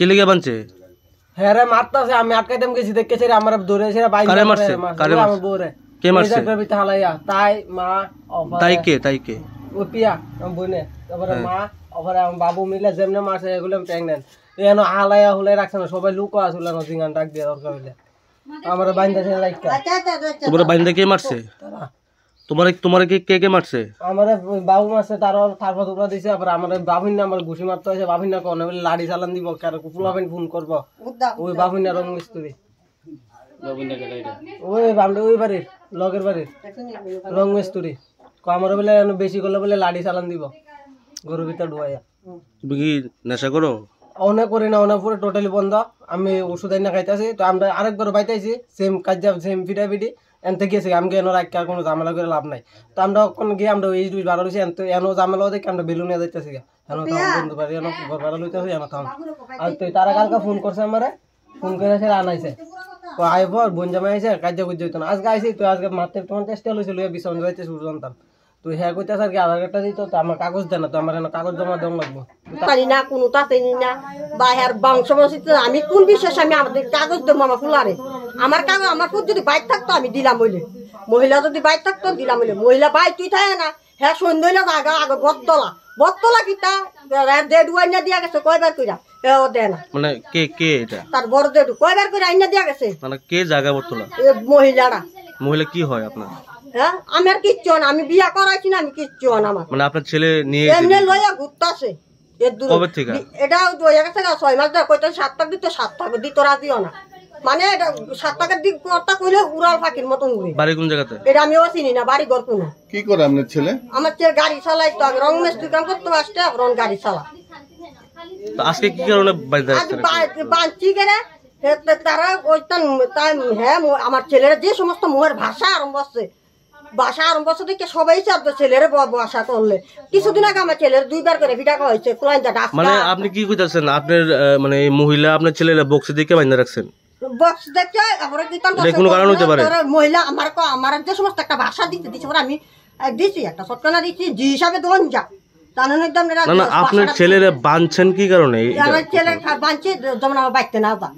কে লেগে বানছে হ্যাঁ রে মারতাছে আমি আটকাইতাম গেছি আমার ধরে কারে মারছে কারে মারছে কে মারছে এটা তাই মা তাই কে তাই কে ও পিয়া আমার তারপরে হ্যাঁ। মা ওপরে আমার বাবু মিলে যেমনে মারছে এগুলো প্রেগনেন্ট এন হালাইয়া হুলাই রাখছে না সবাই লুকো আসল না ডাক দিয়ে দরকার হইলে মানে বাইন্দা লাইক আচ্ছা, আচ্ছা, আচ্ছা, বাইন্দা কে মারছে তারা তোমার তোমার কি কে কে মারছে আমারে বাবু মারছে তার তারপর তোমরা দিছে আবার আমারে বাবিন না আমার ঘুষি মারতে হয়েছে বাবিন না কোনে লাড়ি চালান দিব কার কুপুলাবেন ফোন করব ওই বাবিন না রং মিস্তুরি ওই বামলে ওই বাড়ির লগের বাড়ির রং মিস্তুরি কো আমারে বলে বেশি করলে বলে লাড়ি চালান দিব গরু ভিতর ঢুয়াইয়া তুমি কি নেশা করো অনেক করি না অনেক পুরো টোটালি বন্ধ আমি ওষুধ না খাইতেছি তো আমরা আরেকবার বাইতেছি সেম কাজ সেম ফিটা ফিটি এনতে গেছে আমি এনো রাখি আর কোনো ঝামেলা করে লাভ নাই তো আমরা ওখানে গিয়ে আমরা ওই দুই বাড়া লইছি এনতে এনো ঝামেলা দেখে আমরা বেলুন নিয়ে যাইতেছি এনো তো বন্ধু বাড়ি এনো ঘর ভাড়া লইতে হই এনো থাম আর তুই তারা কালকে ফোন করছে আমারে ফোন করে সে আনাইছে তো আইব বোন জামাই আইছে কাজ করতে হইতো না আজকে আইছি তুই আজকে মারতে তোমার চেষ্টা লইছিল বিছানো যাইতে শুরু জানতাম তুই হ্যাঁ কইতে আর কি আধার কার্ডটা দিত তো আমার কাগজ দেয় না তো আমার কাগজ জমা দেওয়া লাগবো পারি না কোনো না আমি কোন বিশেষ আমি আমাদের কাগজ দেবো আমার ফুলারে আমার কাগজ আমার ফুল যদি বাইক থাকতো আমি দিলাম মহিলা যদি বাইক থাকতো দিলাম মহিলা বাইক তুই থাকে না হ্যাঁ সন্ধ্যে আগে আগে আইনা দিয়া গেছে কয়বার কইরা দে না মানে দিয়া গেছে মানে কি কিচ্ছু আমি বিয়া করাইছি না আমি কিচ্ছু আমার মানে আপনার ছেলে নিয়ে এমনি লইয়া এটাও হাজার থেকে ছয় মাস না মানে এটা সাত উড়াল ফাঁকির মতন এটা আমিও চিনি না বাড়ি আমার গাড়ি চালাই তো রং কাম করতো গাড়ি চালা তারা হ্যাঁ আমার ছেলেরা যে সমস্ত মোহের ভাষা আরম্ভ আছে বাসা আরম্ভ সবাই চাপ ছেলের বাসা করলে কিছুদিন আগে আমার ছেলের দুইবার করে হয়েছে মানে আপনি কি কইতাছেন আপনার মানে মহিলা আপনার বক্সে দিকে বাইন্ধা রাখছেন মানে আমার যে সমস্ত একটা ভাষা আমি একটা হিসাবে আপনার ছেলেরা বাঁধছেন কি কারণে ছেলে বাঁধছে যেমন আমার বাইতে না